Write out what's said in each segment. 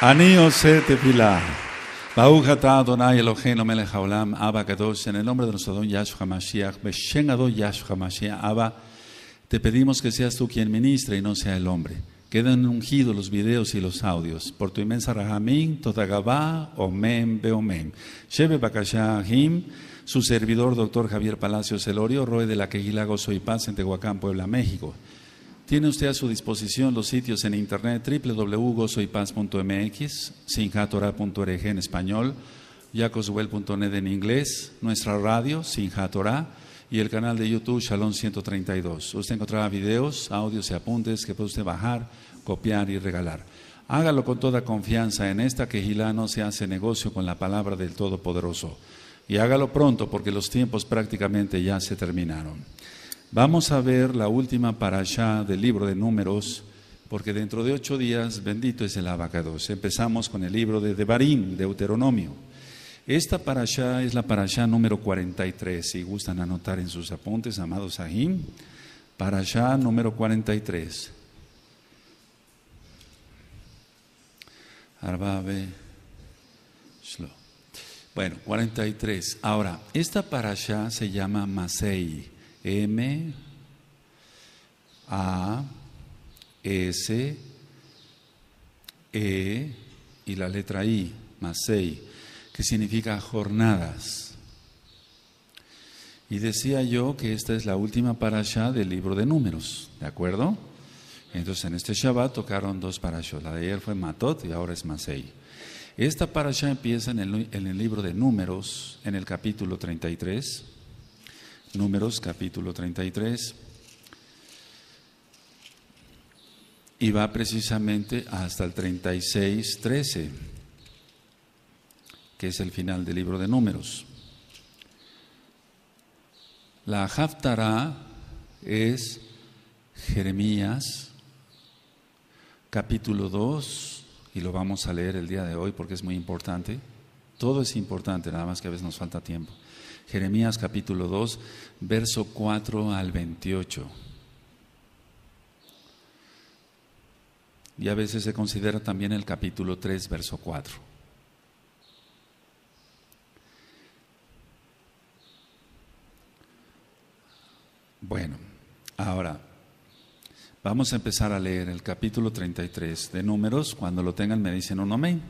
Ani te Tefilá. Bauhata Adonai Eloheinu Melech Haolam Abba En el nombre de nuestro don Yashua Mashiach, Beshen Yashua Mashiach, Abba, te pedimos que seas tú quien ministre y no sea el hombre. Quedan ungidos los videos y los audios. Por tu inmensa rajamín, Totagabá, Omen, Beomen. Shebe Bakashahim, su servidor, doctor Javier Palacio Celorio, Roe de la quejilago soy Paz en Tehuacán, Puebla, México. Tiene usted a su disposición los sitios en internet www.gozoypaz.mx, sinjatora.org en español, yacoswell.net en inglés, nuestra radio, Sinjatora, y el canal de YouTube Shalom 132. Usted encontrará videos, audios y apuntes que puede usted bajar, copiar y regalar. Hágalo con toda confianza en esta que no se hace negocio con la palabra del Todopoderoso. Y hágalo pronto porque los tiempos prácticamente ya se terminaron. Vamos a ver la última para allá del libro de números, porque dentro de ocho días, bendito es el abacados. Empezamos con el libro de Devarim, Deuteronomio. Esta para allá es la para allá número 43, si gustan anotar en sus apuntes, amados Sahim, para allá número 43. Arbabe Shlo. Bueno, 43. Ahora, esta para se llama Masei. M A S E y la letra I, Masei, que significa jornadas. Y decía yo que esta es la última parasha del libro de números, ¿de acuerdo? Entonces en este Shabbat tocaron dos parashot. La de ayer fue Matot y ahora es Masei. Esta parasha empieza en el, en el libro de números, en el capítulo 33 Números capítulo 33. Y va precisamente hasta el 36, 13, que es el final del libro de Números. La Haftarah es Jeremías, capítulo 2, y lo vamos a leer el día de hoy porque es muy importante. Todo es importante, nada más que a veces nos falta tiempo. Jeremías capítulo 2, verso 4 al 28. Y a veces se considera también el capítulo 3, verso 4. Bueno, ahora vamos a empezar a leer el capítulo 33 de números. Cuando lo tengan me dicen un amén.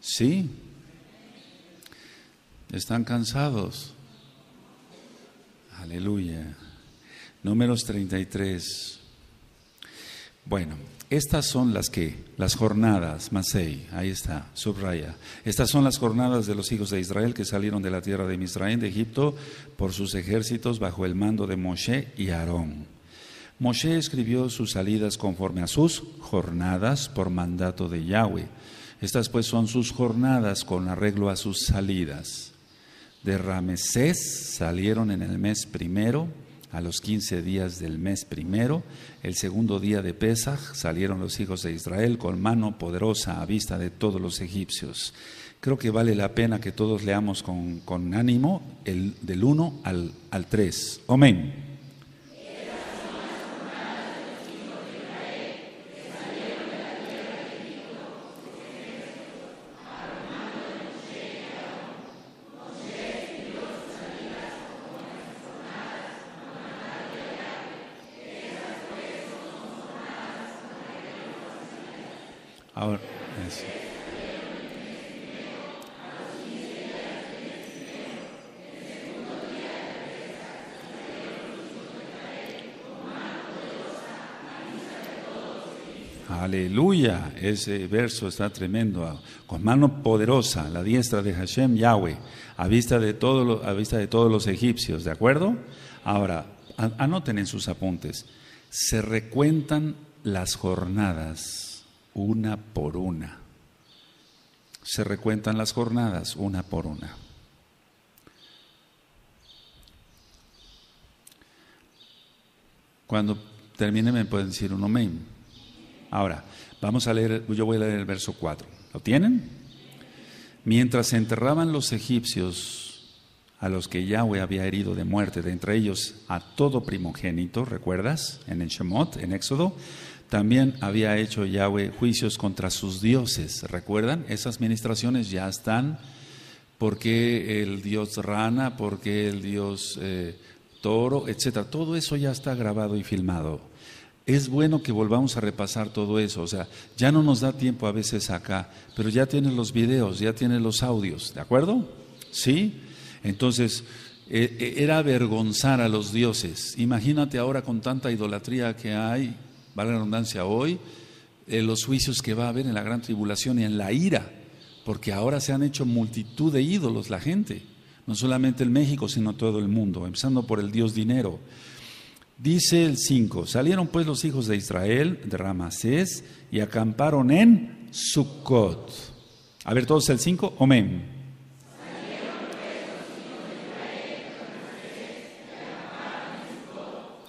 Sí, ¿Están cansados? Aleluya. Números 33. Bueno, estas son las que, las jornadas, Masei, ahí está, subraya. Estas son las jornadas de los hijos de Israel que salieron de la tierra de Misraín, de Egipto, por sus ejércitos bajo el mando de Moshe y Aarón. Moshe escribió sus salidas conforme a sus jornadas por mandato de Yahweh. Estas pues son sus jornadas con arreglo a sus salidas de Ramesés salieron en el mes primero, a los quince días del mes primero, el segundo día de Pesaj salieron los hijos de Israel con mano poderosa a vista de todos los egipcios. Creo que vale la pena que todos leamos con, ánimo el, del 1 al 3. Amén. Aleluya, ese verso está tremendo. Ah, con mano poderosa, la diestra de Hashem Yahweh, a vista de, todos los, a vista de todos los egipcios, ¿de acuerdo? Ahora, anoten en sus apuntes. Se recuentan las jornadas una por una. Se recuentan las jornadas una por una. Cuando termine me pueden decir un amén. Ahora, vamos a leer, yo voy a leer el verso 4. ¿Lo tienen? Mientras enterraban los egipcios a los que Yahweh había herido de muerte, de entre ellos a todo primogénito, ¿recuerdas? En el Shemot, en Éxodo, también había hecho Yahweh juicios contra sus dioses, ¿recuerdan? Esas ministraciones ya están. porque el dios rana? porque el dios eh, toro? Etcétera. Todo eso ya está grabado y filmado es bueno que volvamos a repasar todo eso. O sea, ya no nos da tiempo a veces acá, pero ya tienen los videos, ya tiene los audios, ¿de acuerdo? ¿Sí? Entonces, e, e, era avergonzar a los dioses. Imagínate ahora con tanta idolatría que hay, vale la redundancia hoy, eh, los juicios que va a haber en la gran tribulación y en la ira, porque ahora se han hecho multitud de ídolos la gente, no solamente en México, sino todo el mundo, empezando por el dios dinero. Dice el 5, salieron pues los hijos de Israel de Ramasés y acamparon en Sucot. A ver todos el 5, amén.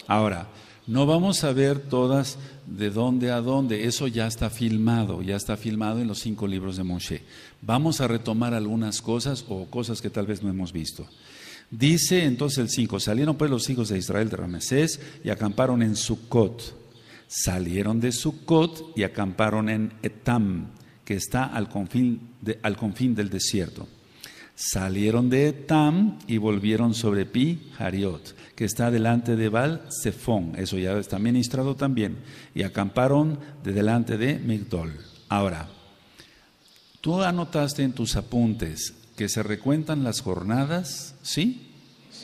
Ahora, no vamos a ver todas de dónde a dónde, eso ya está filmado, ya está filmado en los cinco libros de Moshe. Vamos a retomar algunas cosas o cosas que tal vez no hemos visto. Dice entonces el 5, salieron pues los hijos de Israel de Ramesés y acamparon en Sucot. Salieron de Sucot y acamparon en Etam, que está al confín, del desierto. Salieron de Etam y volvieron sobre Pi Hariot, que está delante de Baal Zephon, eso ya está ministrado también, y acamparon de delante de Migdol. Ahora, tú anotaste en tus apuntes que se recuentan las jornadas, ¿sí?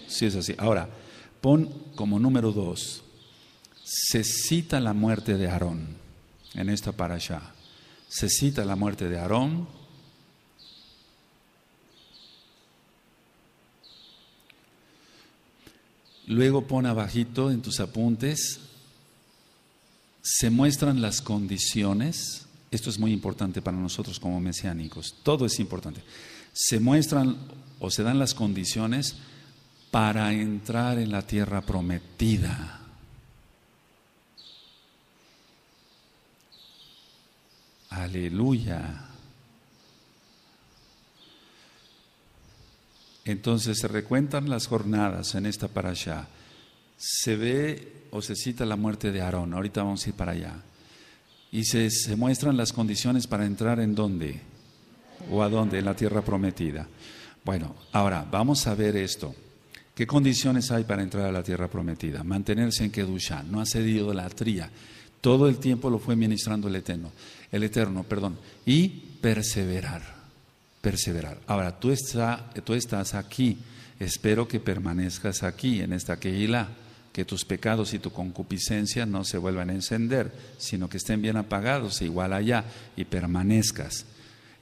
Sí es así. Ahora, pon como número dos, se cita la muerte de Aarón en esta parasha. Se cita la muerte de Aarón. Luego pon abajito en tus apuntes, se muestran las condiciones. Esto es muy importante para nosotros como mesiánicos. Todo es importante se muestran o se dan las condiciones para entrar en la tierra prometida. Aleluya. Entonces se recuentan las jornadas en esta parasha. Se ve o se cita la muerte de Aarón. Ahorita vamos a ir para allá. Y se, muestran las condiciones para entrar en donde ¿O a dónde? En la tierra prometida. Bueno, ahora vamos a ver esto. ¿Qué condiciones hay para entrar a la tierra prometida? Mantenerse en Kedushá, no la idolatría. Todo el tiempo lo fue ministrando el Eterno, el Eterno, perdón, y perseverar, perseverar. Ahora, tú, tú estás aquí, espero que permanezcas aquí, en esta Keilah, que tus pecados y tu concupiscencia no se vuelvan a encender, sino que estén bien apagados, e igual allá, y permanezcas.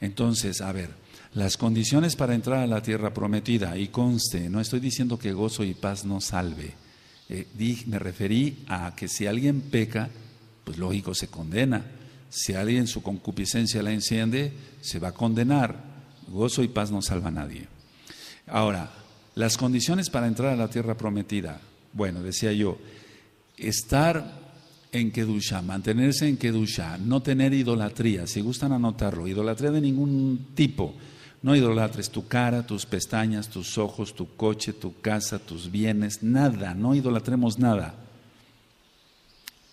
Entonces, a ver, las condiciones para entrar a la tierra prometida, y conste, no estoy diciendo que gozo y paz no salve. Eh, me referí a que si alguien peca, pues lógico, se condena. Si alguien su concupiscencia la enciende, se va a condenar. Gozo y paz no salva a nadie. Ahora, las condiciones para entrar a la tierra prometida. Bueno, decía yo, estar en Kedusha, mantenerse en Kedusha, no tener idolatría, si gustan anotarlo, idolatría de ningún tipo. No idolatres tu cara, tus pestañas, tus ojos, tu coche, tu casa, tus bienes, nada, no idolatremos nada.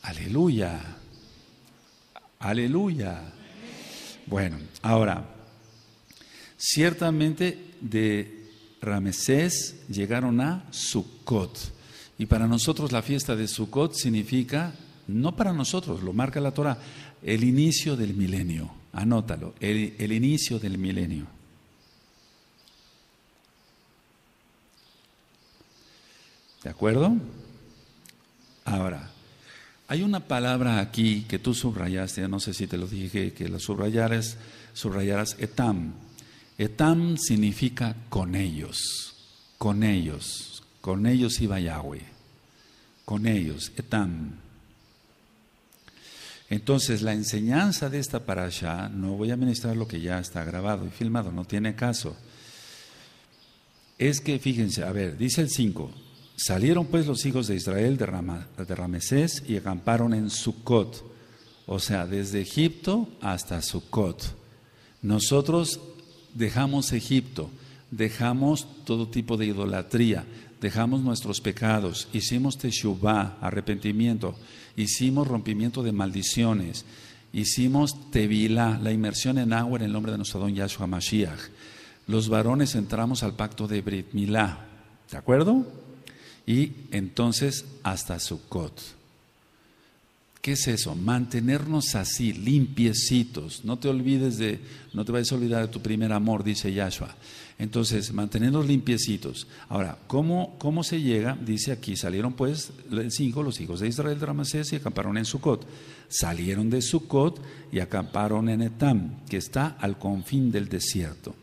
Aleluya, aleluya. Bueno, ahora, ciertamente de Ramesés llegaron a Sukkot. Y para nosotros la fiesta de Sukkot significa no para nosotros, lo marca la Torah, el inicio del milenio, anótalo, el, el inicio del milenio. ¿De acuerdo? Ahora, hay una palabra aquí que tú subrayaste, no sé si te lo dije, que la subrayaras, subrayaras etam. Etam significa con ellos, con ellos, con ellos iba Yahweh, con ellos, etam. Entonces, la enseñanza de esta parasha, no voy a ministrar lo que ya está grabado y filmado, no tiene caso. Es que, fíjense, a ver, dice el 5, salieron pues los hijos de Israel de, Rama de Ramesés y acamparon en Sucot, o sea, desde Egipto hasta Sucot. Nosotros dejamos Egipto, dejamos todo tipo de idolatría, dejamos nuestros pecados, hicimos teshuvah, arrepentimiento, hicimos rompimiento de maldiciones, hicimos tevila la inmersión en agua en el nombre de nuestro don Yahshua Mashiach. Los varones entramos al pacto de Brit ¿de acuerdo? Y entonces hasta Sukkot. ¿Qué es eso? Mantenernos así, limpiecitos. No te olvides de, no te vayas a olvidar de tu primer amor, dice Yahshua. Entonces, mantenernos limpiecitos. Ahora, ¿cómo, cómo se llega? Dice aquí, salieron pues cinco, los hijos de Israel de Ramsés y acamparon en Sucot. Salieron de Sucot y acamparon en Etam, que está al confín del desierto.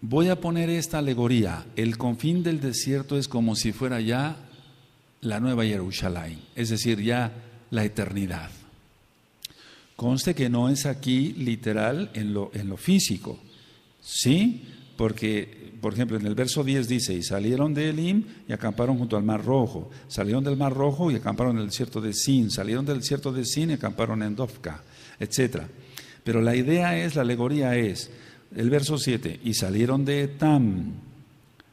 Voy a poner esta alegoría. El confín del desierto es como si fuera ya la nueva Jerusalén, es decir, ya la eternidad. Conste que no es aquí literal en lo, en lo físico, ¿sí? Porque, por ejemplo, en el verso 10 dice, y salieron de Elim y acamparon junto al Mar Rojo, salieron del Mar Rojo y acamparon en el desierto de Sin, salieron del desierto de Sin y acamparon en Dovka, etc. Pero la idea es, la alegoría es, el verso 7, y salieron de Etam,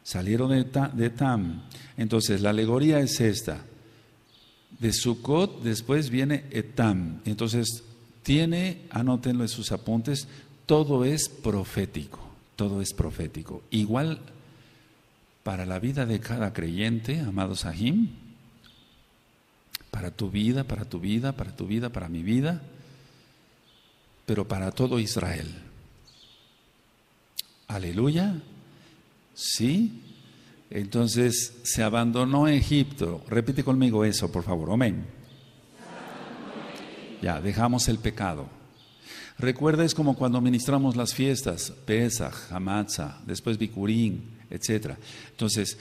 salieron de, Etam. Entonces, la alegoría es esta, de Sukkot después viene Etam. Entonces, tiene, anótenlo en sus apuntes, todo es profético, todo es profético. Igual para la vida de cada creyente, amado Sahim, para tu vida, para tu vida, para tu vida, para mi vida, pero para todo Israel. Aleluya. Sí, entonces se abandonó Egipto. Repite conmigo eso, por favor. Amén. Ya, dejamos el pecado. Recuerda, es como cuando ministramos las fiestas, Pesach, Hamatza, después Bikurim, etc. Entonces,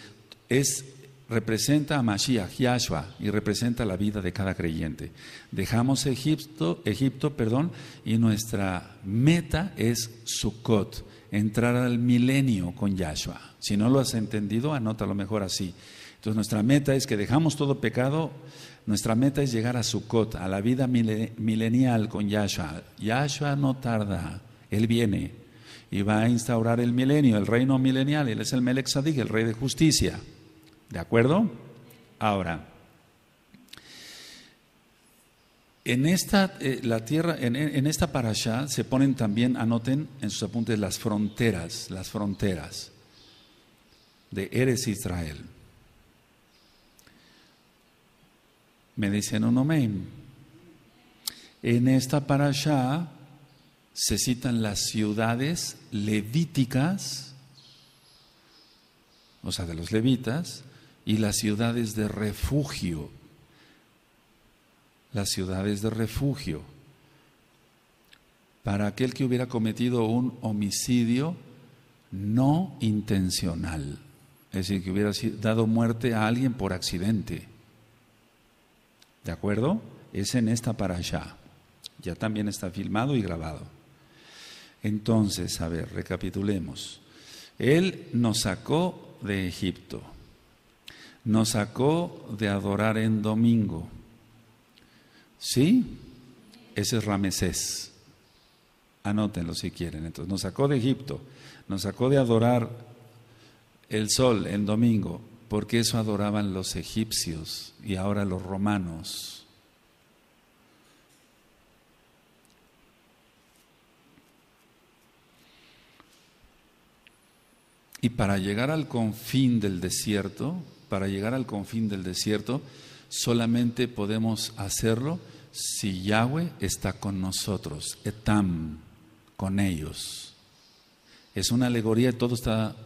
es, representa a Mashiach, Yahshua, y representa la vida de cada creyente. Dejamos Egipto, Egipto perdón, y nuestra meta es Sukkot, entrar al milenio con Yahshua. Si no lo has entendido, anótalo mejor así. Entonces nuestra meta es que dejamos todo pecado, nuestra meta es llegar a Sukkot, a la vida milenial con Yahshua. Yahshua no tarda, Él viene y va a instaurar el milenio, el reino milenial. Él es el Melech el rey de justicia. ¿De acuerdo? Ahora. En esta, eh, la tierra, en, en esta parasha se ponen también, anoten en sus apuntes, las fronteras, las fronteras de Eres Israel. Me dicen un omen. En esta parasha se citan las ciudades levíticas, o sea, de los levitas, y las ciudades de refugio las ciudades de refugio. Para aquel que hubiera cometido un homicidio no intencional, es decir, que hubiera dado muerte a alguien por accidente. ¿De acuerdo? Es en esta para allá. Ya también está filmado y grabado. Entonces, a ver, recapitulemos. Él nos sacó de Egipto, nos sacó de adorar en domingo ¿Sí? Ese es Ramesés. Anótenlo si quieren. Entonces, nos sacó de Egipto, nos sacó de adorar el sol en domingo, porque eso adoraban los egipcios y ahora los romanos. Y para llegar al confín del desierto, para llegar al confín del desierto, Solamente podemos hacerlo si Yahweh está con nosotros, etam, con ellos. Es una alegoría y todo está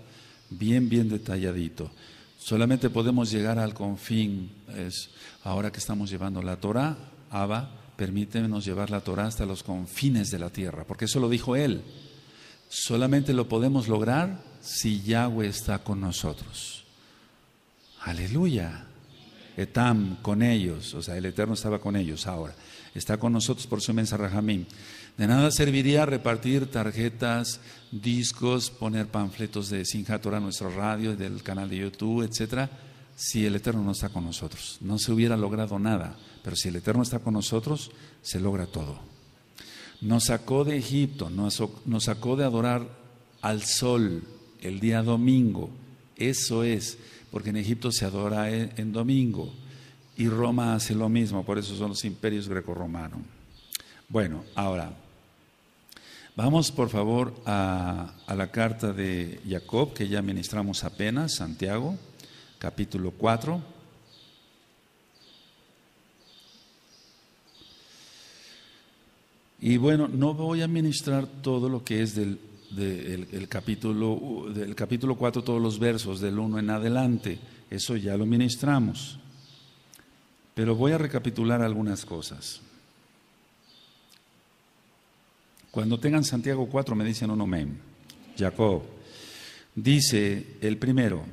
bien, bien detalladito. Solamente podemos llegar al confín. Es, ahora que estamos llevando la Torah, Abba, permítenos llevar la Torah hasta los confines de la tierra, porque eso lo dijo él. Solamente lo podemos lograr si Yahweh está con nosotros. Aleluya. Etam, con ellos, o sea, el Eterno estaba con ellos ahora, está con nosotros por su mensaje De nada serviría repartir tarjetas, discos, poner panfletos de Sinjatura a nuestro radio, del canal de YouTube, etcétera, si el Eterno no está con nosotros. No se hubiera logrado nada, pero si el Eterno está con nosotros, se logra todo. Nos sacó de Egipto, nos sacó de adorar al sol el día domingo. Eso es porque en Egipto se adora en, domingo y Roma hace lo mismo, por eso son los imperios grecorromanos. Bueno, ahora, vamos por favor a, a la carta de Jacob, que ya ministramos apenas, Santiago, capítulo 4. Y bueno, no voy a ministrar todo lo que es del del capítulo, del capítulo 4, todos los versos del 1 en adelante. Eso ya lo ministramos. Pero voy a recapitular algunas cosas. Cuando tengan Santiago 4 me dicen un amén. Jacob dice el primero,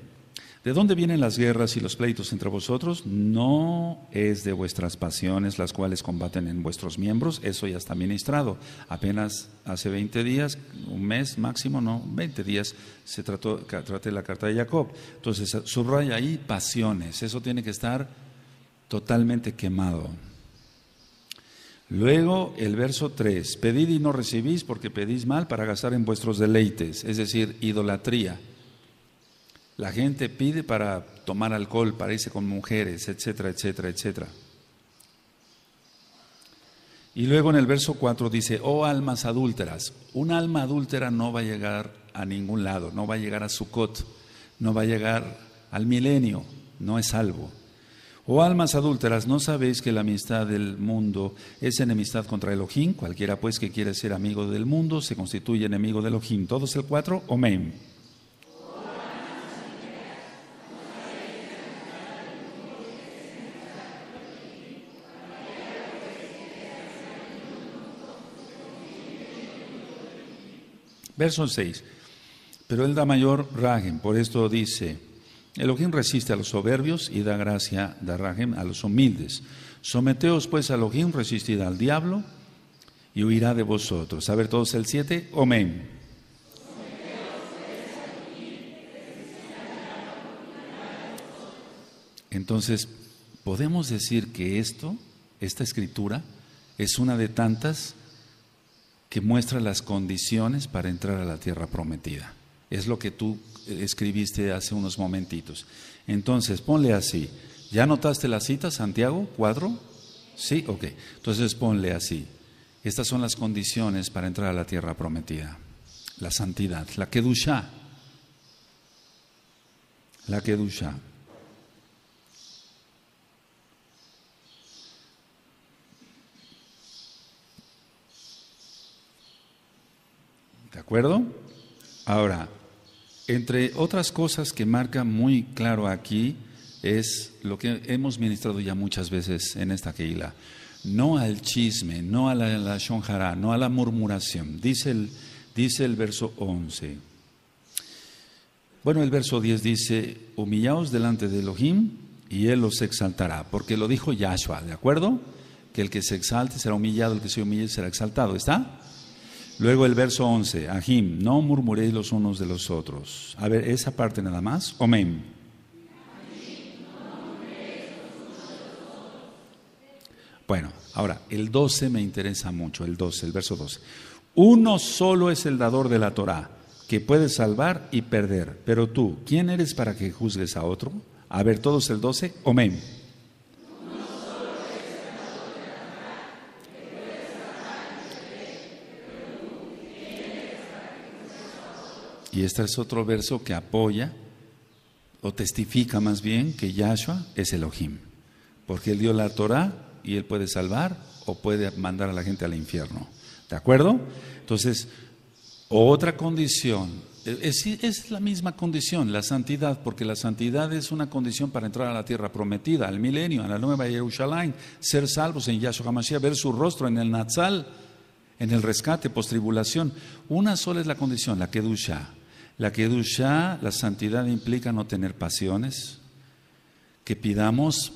¿De dónde vienen las guerras y los pleitos entre vosotros? No es de vuestras pasiones las cuales combaten en vuestros miembros, eso ya está ministrado. Apenas hace 20 días, un mes máximo, no, 20 días se trató, traté la carta de Jacob. Entonces, subraya ahí pasiones, eso tiene que estar totalmente quemado. Luego el verso 3, pedid y no recibís porque pedís mal para gastar en vuestros deleites, es decir, idolatría. La gente pide para tomar alcohol, para irse con mujeres, etcétera, etcétera, etcétera. Y luego en el verso 4 dice, oh almas adúlteras, un alma adúltera no va a llegar a ningún lado, no va a llegar a Sukkot, no va a llegar al milenio, no es salvo. Oh almas adúlteras, ¿no sabéis que la amistad del mundo es enemistad contra Elohim? Cualquiera pues que quiere ser amigo del mundo se constituye enemigo de Elohim. ¿Todos el 4? men Verso 6. Pero él da mayor rajem, por esto dice, Elohim resiste a los soberbios y da gracia, da rajem a los humildes. Someteos pues a Elohim, resistid al diablo y huirá de vosotros. A ver todos el 7, amén. Entonces, podemos decir que esto, esta escritura, es una de tantas que muestra las condiciones para entrar a la tierra prometida. Es lo que tú eh, escribiste hace unos momentitos. Entonces, ponle así. ¿Ya notaste la cita, Santiago cuadro Sí, ok. Entonces, ponle así. Estas son las condiciones para entrar a la tierra prometida. La santidad, la kedusha. La kedusha. ¿De acuerdo? Ahora, entre otras cosas que marca muy claro aquí es lo que hemos ministrado ya muchas veces en esta Keila. No al chisme, no a la, shonjara, no a la murmuración. Dice el, dice el verso 11. Bueno, el verso 10 dice, humillaos delante de Elohim y él los exaltará, porque lo dijo Yahshua, ¿de acuerdo? Que el que se exalte será humillado, el que se humille será exaltado, ¿está? Luego el verso 11, Ajim, no murmuréis los unos de los otros. A ver, esa parte nada más. omén. Bueno, ahora, el 12 me interesa mucho, el 12, el verso 12. Uno solo es el dador de la Torah, que puede salvar y perder. Pero tú, ¿quién eres para que juzgues a otro? A ver, todos el 12, omem. Y este es otro verso que apoya o testifica más bien que Yahshua es Elohim, porque él dio la Torah y él puede salvar o puede mandar a la gente al infierno. ¿De acuerdo? Entonces, otra condición, es, la misma condición, la santidad, porque la santidad es una condición para entrar a la tierra prometida, al milenio, a la nueva Jerusalén, ser salvos en Yahshua Hamashiach, ver su rostro en el nazal, en el rescate, postribulación. Una sola es la condición, la Kedusha. La Kedusha, la santidad implica no tener pasiones, que pidamos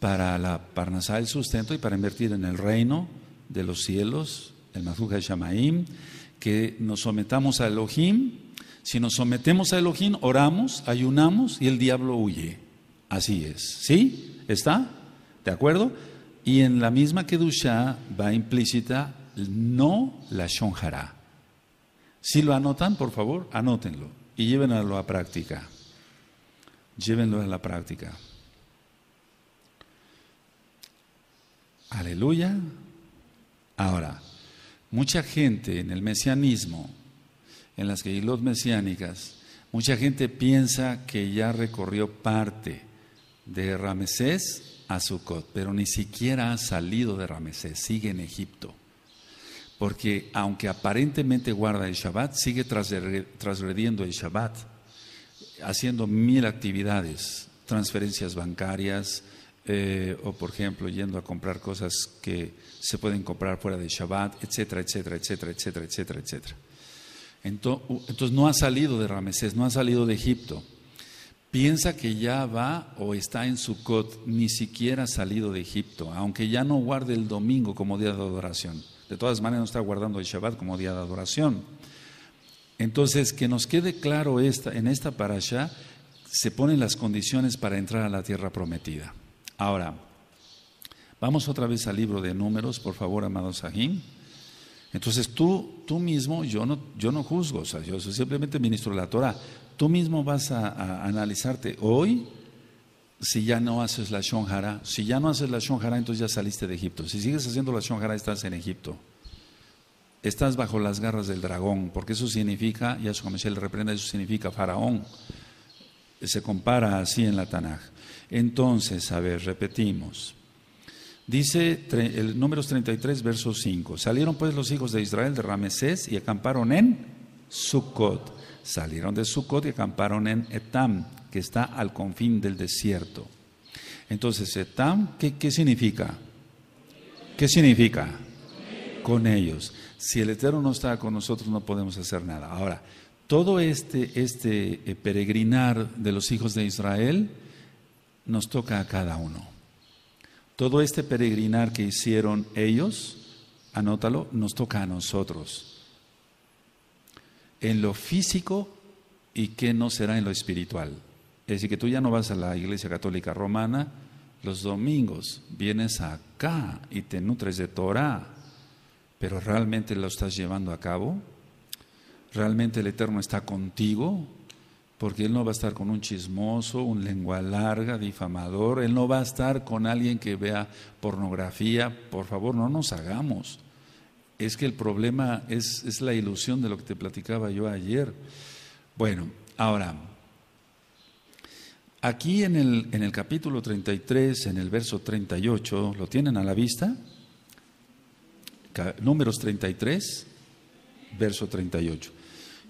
para la Parnasá el sustento y para invertir en el reino de los cielos, el Mazuja Shamaim, que nos sometamos a Elohim. Si nos sometemos a Elohim, oramos, ayunamos y el diablo huye. Así es. ¿Sí? ¿Está? ¿De acuerdo? Y en la misma Kedusha va implícita no la Shonjará. Si lo anotan, por favor, anótenlo y llévenlo a la práctica. Llévenlo a la práctica. Aleluya. Ahora, mucha gente en el mesianismo, en las los mesiánicas, mucha gente piensa que ya recorrió parte de Ramesés a Sucot, pero ni siquiera ha salido de Ramesés, sigue en Egipto porque aunque aparentemente guarda el Shabbat, sigue transgrediendo el Shabbat, haciendo mil actividades, transferencias bancarias, eh, o por ejemplo yendo a comprar cosas que se pueden comprar fuera del Shabbat, etcétera, etcétera, etcétera, etcétera, etcétera, etcétera. Entonces no ha salido de Ramesés, no ha salido de Egipto. Piensa que ya va o está en Sukkot, ni siquiera ha salido de Egipto, aunque ya no guarde el domingo como día de adoración. De todas maneras, no está guardando el Shabbat como día de adoración. Entonces, que nos quede claro esta, en esta parasha, se ponen las condiciones para entrar a la tierra prometida. Ahora, vamos otra vez al libro de números, por favor, amado Sahim. Entonces tú, tú mismo, yo no, yo no juzgo, o sea, yo simplemente ministro la Torah. Tú mismo vas a analizarte hoy si ya no haces la shonjara, si ya no haces la shonjara, entonces ya saliste de Egipto. Si sigues haciendo la shonjara, estás en Egipto. Estás bajo las garras del dragón, porque eso significa, y a su le reprende eso significa faraón. Se compara así en la Tanaj. Entonces, a ver, repetimos. Dice el números 33, verso 5. Salieron pues los hijos de Israel de Ramesés y acamparon en Sukkot Salieron de Sukkot y acamparon en Etam que está al confín del desierto. Entonces, están ¿qué, ¿qué, significa? ¿Qué significa? Con ellos. Si el Eterno no está con nosotros, no podemos hacer nada. Ahora, todo este, este eh, peregrinar de los hijos de Israel nos toca a cada uno. Todo este peregrinar que hicieron ellos, anótalo, nos toca a nosotros. En lo físico y que no será en lo espiritual. Es decir, que tú ya no vas a la Iglesia Católica Romana los domingos, vienes acá y te nutres de Torah, pero ¿realmente lo estás llevando a cabo? ¿Realmente el Eterno está contigo? Porque Él no va a estar con un chismoso, un lengua larga, difamador, Él no va a estar con alguien que vea pornografía, por favor, no nos hagamos. Es que el problema es, es la ilusión de lo que te platicaba yo ayer. Bueno, ahora, Aquí en el, capítulo 33, en el verso 38, ¿lo tienen a la vista? Números 33, verso 38.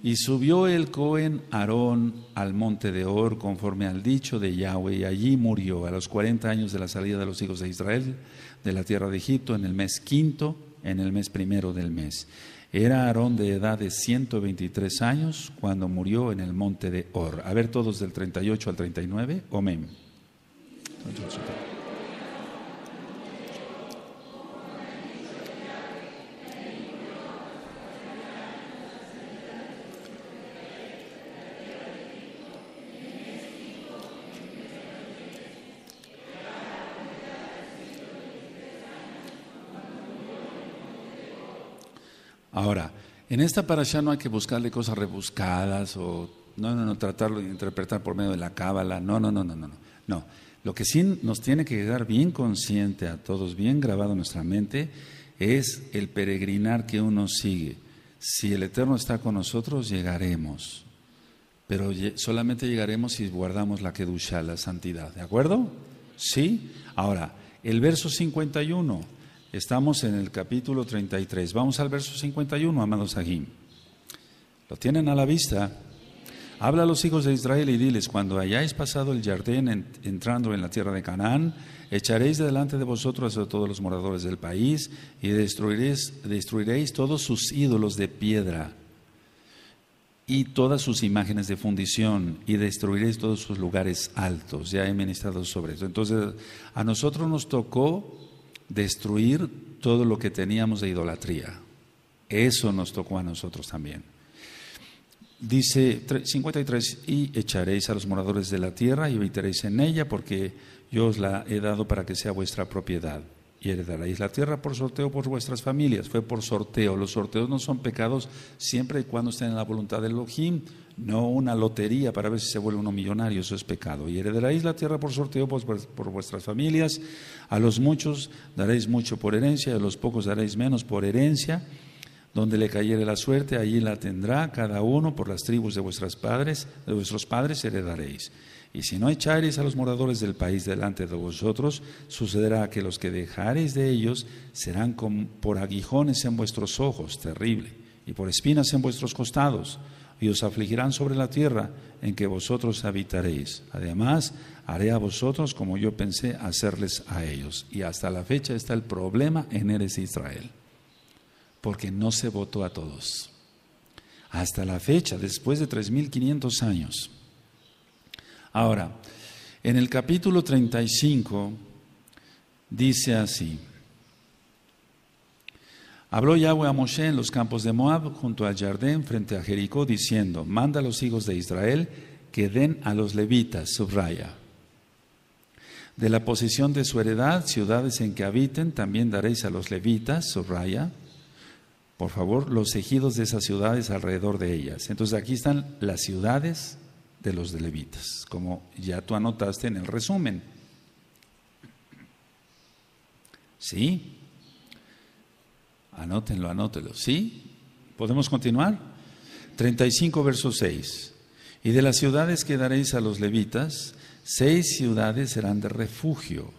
Y subió el Cohen Aarón al monte de Or conforme al dicho de Yahweh, y allí murió a los 40 años de la salida de los hijos de Israel de la tierra de Egipto, en el mes quinto, en el mes primero del mes. Era Aarón de edad de 123 años cuando murió en el monte de Or. A ver todos del 38 al 39. Amén. Ahora, en esta parasha no hay que buscarle cosas rebuscadas o no, no, no, tratarlo de interpretar por medio de la cábala. No, no, no, no, no, no. Lo que sí nos tiene que quedar bien consciente a todos, bien grabado en nuestra mente, es el peregrinar que uno sigue. Si el Eterno está con nosotros, llegaremos. Pero solamente llegaremos si guardamos la Kedusha, la santidad. ¿De acuerdo? Sí. Ahora, el verso 51. Estamos en el capítulo 33. Vamos al verso 51, amados Ajim. ¿Lo tienen a la vista? Habla a los hijos de Israel y diles, cuando hayáis pasado el jardín entrando en la tierra de Canaán, echaréis delante de vosotros a todos los moradores del país y destruiréis, destruiréis todos sus ídolos de piedra y todas sus imágenes de fundición y destruiréis todos sus lugares altos. Ya he ministrado sobre eso. Entonces, a nosotros nos tocó destruir todo lo que teníamos de idolatría. Eso nos tocó a nosotros también. Dice 53, y echaréis a los moradores de la tierra y habitaréis en ella, porque yo os la he dado para que sea vuestra propiedad. Y heredaréis la tierra por sorteo por vuestras familias. Fue por sorteo. Los sorteos no son pecados siempre y cuando estén en la voluntad del Elohim no una lotería para ver si se vuelve uno millonario, eso es pecado. Y heredaréis la tierra por sorteo por, pues, pues, por, vuestras familias, a los muchos daréis mucho por herencia, a los pocos daréis menos por herencia, donde le cayere la suerte, allí la tendrá cada uno por las tribus de vuestros padres, de vuestros padres heredaréis. Y si no echáis a los moradores del país delante de vosotros, sucederá que los que dejareis de ellos serán como por aguijones en vuestros ojos, terrible, y por espinas en vuestros costados y os afligirán sobre la tierra en que vosotros habitaréis. Además, haré a vosotros como yo pensé hacerles a ellos. Y hasta la fecha está el problema en Eres Israel, porque no se votó a todos. Hasta la fecha, después de 3.500 años. Ahora, en el capítulo 35 dice así, Habló Yahweh a Moshe en los campos de Moab, junto al Jardín, frente a Jericó, diciendo, manda a los hijos de Israel que den a los levitas, subraya. De la posesión de su heredad, ciudades en que habiten, también daréis a los levitas, subraya. Por favor, los ejidos de esas ciudades alrededor de ellas. Entonces aquí están las ciudades de los de levitas, como ya tú anotaste en el resumen. ¿Sí? Anótenlo, anótenlo. ¿Sí? ¿Podemos continuar? 35, verso 6. Y de las ciudades que daréis a los levitas, seis ciudades serán de refugio,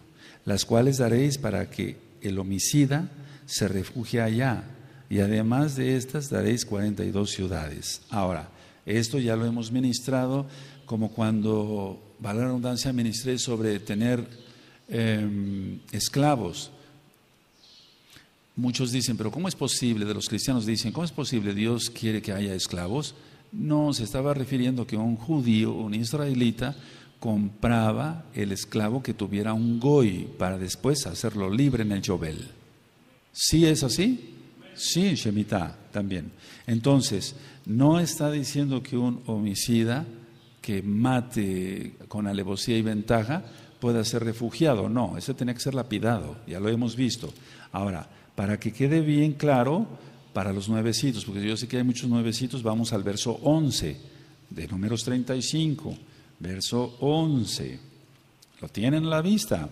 las cuales daréis para que el homicida se refugie allá. Y además de estas daréis 42 ciudades. Ahora, esto ya lo hemos ministrado como cuando, valga la ministré sobre tener em, esclavos. Muchos dicen, pero ¿cómo es posible? De los cristianos dicen, ¿cómo es posible? Dios quiere que haya esclavos. No, se estaba refiriendo que un judío, un israelita, compraba el esclavo que tuviera un goy para después hacerlo libre en el Yobel. ¿Sí es así? Sí, Shemitah también. Entonces, no está diciendo que un homicida que mate con alevosía y ventaja pueda ser refugiado. No, ese tenía que ser lapidado, ya lo hemos visto. Ahora, para que quede bien claro para los nuevecitos, porque yo sé que hay muchos nuevecitos, vamos al verso 11 de números 35, verso 11. ¿Lo tienen a la vista?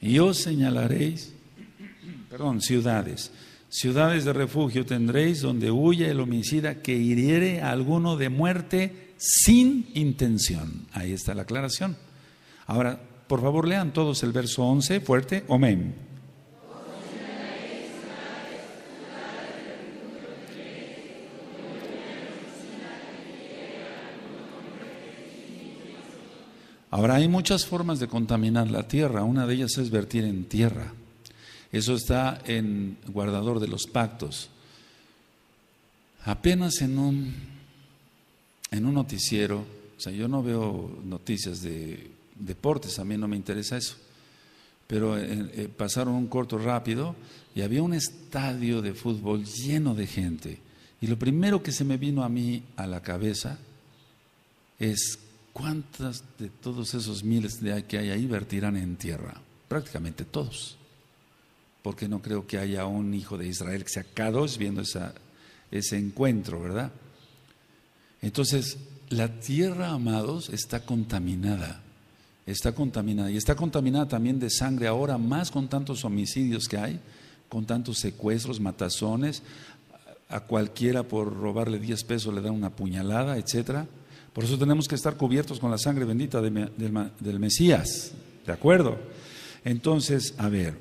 Y os señalaréis, perdón, ciudades, ciudades de refugio tendréis donde huya el homicida que hiriere a alguno de muerte sin intención. Ahí está la aclaración. Ahora, por favor, lean todos el verso 11, fuerte, amén. Ahora hay muchas formas de contaminar la tierra, una de ellas es vertir en tierra. Eso está en guardador de los pactos. Apenas en un, en un noticiero, o sea, yo no veo noticias de deportes, a mí no me interesa eso, pero eh, eh, pasaron un corto rápido y había un estadio de fútbol lleno de gente. Y lo primero que se me vino a mí a la cabeza es ¿cuántas de todos esos miles de que hay ahí vertirán en tierra? Prácticamente todos. Porque no creo que haya un hijo de Israel que sea Kadosh viendo esa, ese encuentro, ¿verdad? Entonces, la tierra, amados, está contaminada. Está contaminada. Y está contaminada también de sangre ahora, más con tantos homicidios que hay, con tantos secuestros, matazones. A cualquiera por robarle 10 pesos le da una puñalada, etcétera. Por eso tenemos que estar cubiertos con la sangre bendita del, Mesías. ¿De acuerdo? Entonces, a ver,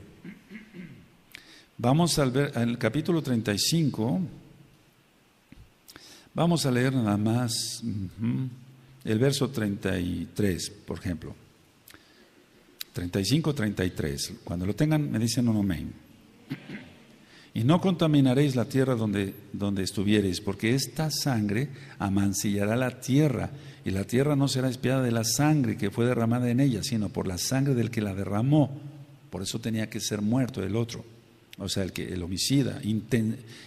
vamos al, ver, el capítulo 35. Vamos a leer nada más el verso 33, por ejemplo. 35, 33. Cuando lo tengan, me dicen un amén. Y no contaminaréis la tierra donde, donde estuviereis, porque esta sangre amancillará la tierra, y la tierra no será espiada de la sangre que fue derramada en ella, sino por la sangre del que la derramó. Por eso tenía que ser muerto el otro, o sea, el, que, el homicida,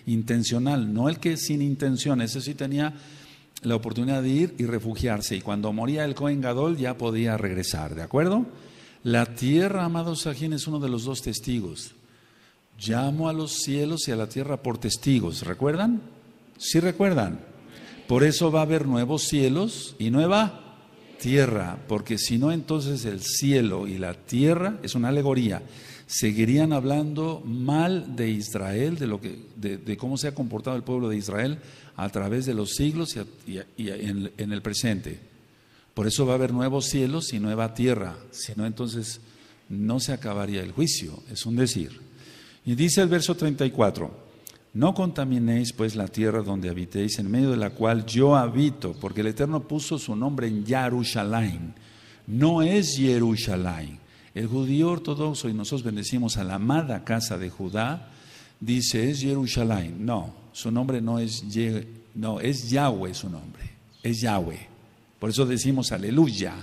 intencional, no el que sin intención, ese sí tenía la oportunidad de ir y refugiarse, y cuando moría el Cohen Gadol ya podía regresar, ¿de acuerdo? La tierra, amados Sajín, es uno de los dos testigos. Llamo a los cielos y a la tierra por testigos. ¿Recuerdan? Sí recuerdan. Por eso va a haber nuevos cielos y nueva tierra, porque si no entonces el cielo y la tierra es una alegoría. Seguirían hablando mal de Israel, de, lo que, de, cómo se ha comportado el pueblo de Israel a través de los siglos y, en, en el presente. Por eso va a haber nuevos cielos y nueva tierra, si no entonces no se acabaría el juicio, es un decir. Y dice el verso 34, no contaminéis pues la tierra donde habitéis, en medio de la cual yo habito, porque el Eterno puso su nombre en Jerusalén. No es Jerusalén. El judío ortodoxo, y nosotros bendecimos a la amada casa de Judá, dice es Jerusalén. No, su nombre no es, no, es Yahweh su nombre, es Yahweh. Por eso decimos aleluya,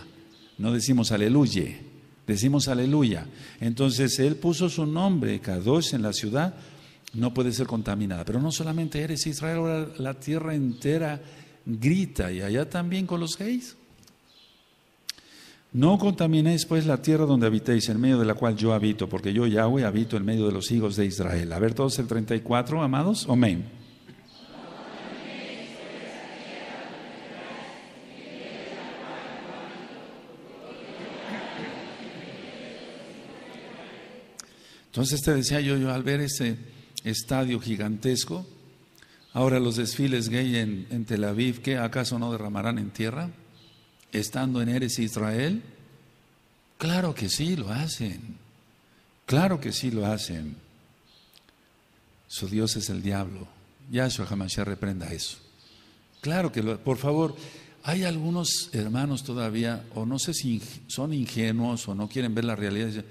no decimos aleluye decimos aleluya. Entonces él puso su nombre, Kadosh, en la ciudad, no puede ser contaminada. Pero no solamente eres Israel, ahora la tierra entera grita, y allá también con los gays. No contaminéis pues la tierra donde habitéis, en medio de la cual yo habito, porque yo, Yahweh, habito en medio de los hijos de Israel. A ver todos el 34, amados. Amén. Entonces te decía yo, yo al ver ese estadio gigantesco, ahora los desfiles gay en, Tel Aviv, ¿qué acaso no derramarán en tierra? Estando en Eres Israel, claro que sí lo hacen, claro que sí lo hacen. Su Dios es el diablo. Yahshua Hamashiach reprenda eso. Claro que lo, por favor, hay algunos hermanos todavía, o no sé si son ingenuos o no quieren ver la realidad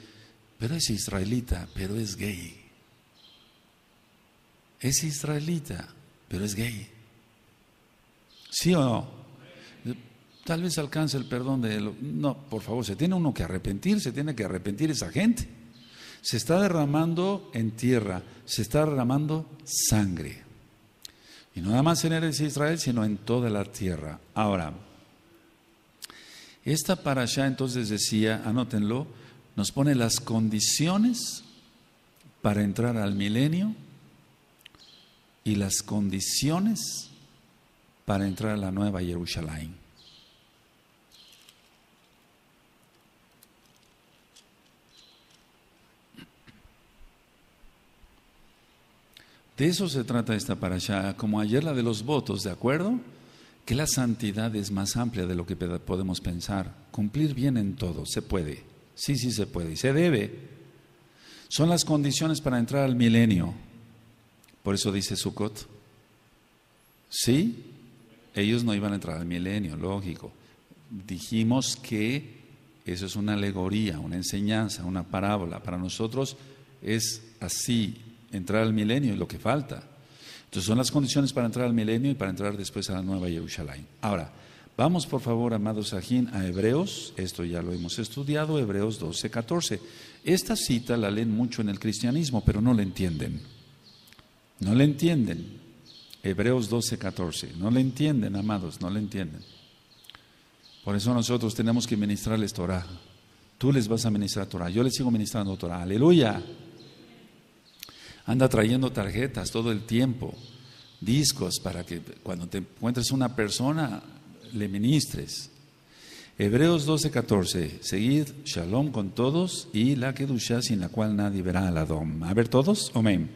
pero es israelita, pero es gay. Es israelita, pero es gay. ¿Sí o no? Tal vez alcance el perdón de... no, por favor, se tiene uno que arrepentir, se tiene que arrepentir esa gente. Se está derramando en tierra, se está derramando sangre. Y no nada más en Eres Israel, sino en toda la tierra. Ahora, esta allá entonces decía, anótenlo, nos pone las condiciones para entrar al milenio y las condiciones para entrar a la nueva Jerusalén. De eso se trata esta parasha, como ayer la de los votos, ¿de acuerdo? Que la santidad es más amplia de lo que podemos pensar. Cumplir bien en todo, se puede. Sí, sí se puede y se debe. Son las condiciones para entrar al milenio. Por eso dice Sukkot. Sí, ellos no iban a entrar al milenio, lógico. Dijimos que eso es una alegoría, una enseñanza, una parábola. Para nosotros es así entrar al milenio y lo que falta. Entonces son las condiciones para entrar al milenio y para entrar después a la nueva Jerusalén. Ahora, Vamos por favor, amados ajín a Hebreos, esto ya lo hemos estudiado, Hebreos 12, 14. Esta cita la leen mucho en el cristianismo, pero no la entienden. No la entienden. Hebreos 12, 14. No la entienden, amados, no la entienden. Por eso nosotros tenemos que ministrarles Torah. Tú les vas a ministrar Torah. Yo les sigo ministrando Torah. Aleluya. Anda trayendo tarjetas todo el tiempo, discos, para que cuando te encuentres una persona, le ministres. Hebreos 12:14, seguid shalom con todos y la kedusha sin la cual nadie verá al Adón. A ver todos, amén.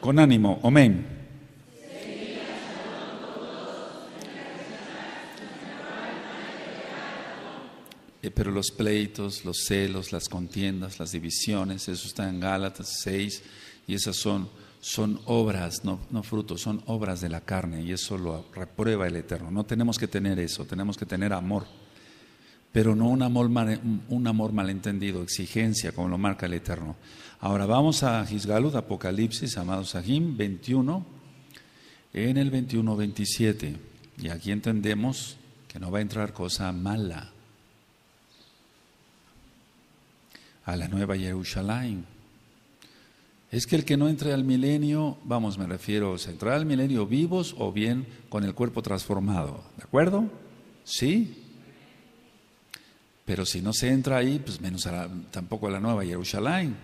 Con ánimo, amén. Eh, pero los pleitos, los celos, las contiendas, las divisiones, eso está en Gálatas 6, y esas son, son obras, no, frutos, son obras de la carne y eso lo reprueba el Eterno. No tenemos que tener eso, tenemos que tener amor, pero no un amor, un amor malentendido, exigencia, como lo marca el Eterno. Ahora vamos a Gisgalud, Apocalipsis, amados Sahim, 21, en el 21-27. Y aquí entendemos que no va a entrar cosa mala a la nueva Jerusalén es que el que no entre al milenio, vamos, me refiero, se entrará al milenio vivos o bien con el cuerpo transformado, ¿de acuerdo? Sí. Pero si no se entra ahí, pues menos hará, tampoco a la nueva Jerusalén.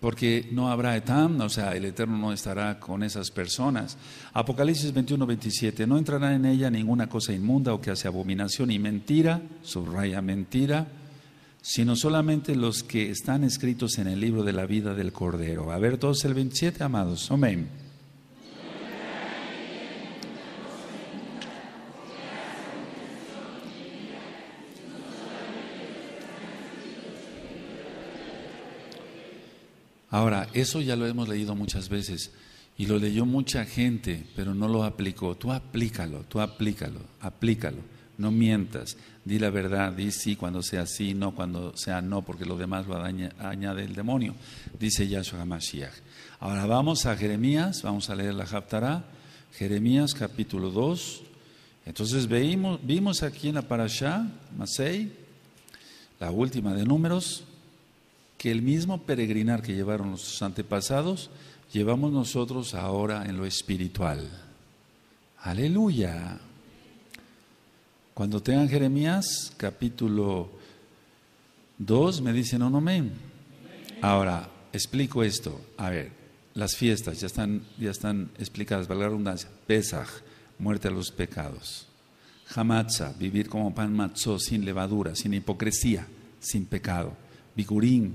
Porque no habrá etam, o sea, el Eterno no estará con esas personas. Apocalipsis 21, 27. No entrará en ella ninguna cosa inmunda o que hace abominación y mentira, subraya mentira sino solamente los que están escritos en el libro de la vida del Cordero. A ver todos el 27, amados. Amén. Ahora, eso ya lo hemos leído muchas veces y lo leyó mucha gente, pero no lo aplicó. Tú aplícalo, tú aplícalo, aplícalo, no mientas, di la verdad, di sí cuando sea sí, no cuando sea no, porque lo demás lo añade el demonio, dice Yahshua Hamashiach. Ahora vamos a Jeremías, vamos a leer la Japtará Jeremías capítulo 2. Entonces vimos aquí en la Parashá, Masei, la última de números, que el mismo peregrinar que llevaron nuestros antepasados, llevamos nosotros ahora en lo espiritual. Aleluya. Cuando tengan Jeremías, capítulo 2, me dicen, no me Ahora, explico esto. A ver, las fiestas ya están, ya están explicadas, valga la redundancia. Pesaj, muerte a los pecados. Hamatza, vivir como pan matzó, sin levadura, sin hipocresía, sin pecado. Bigurín,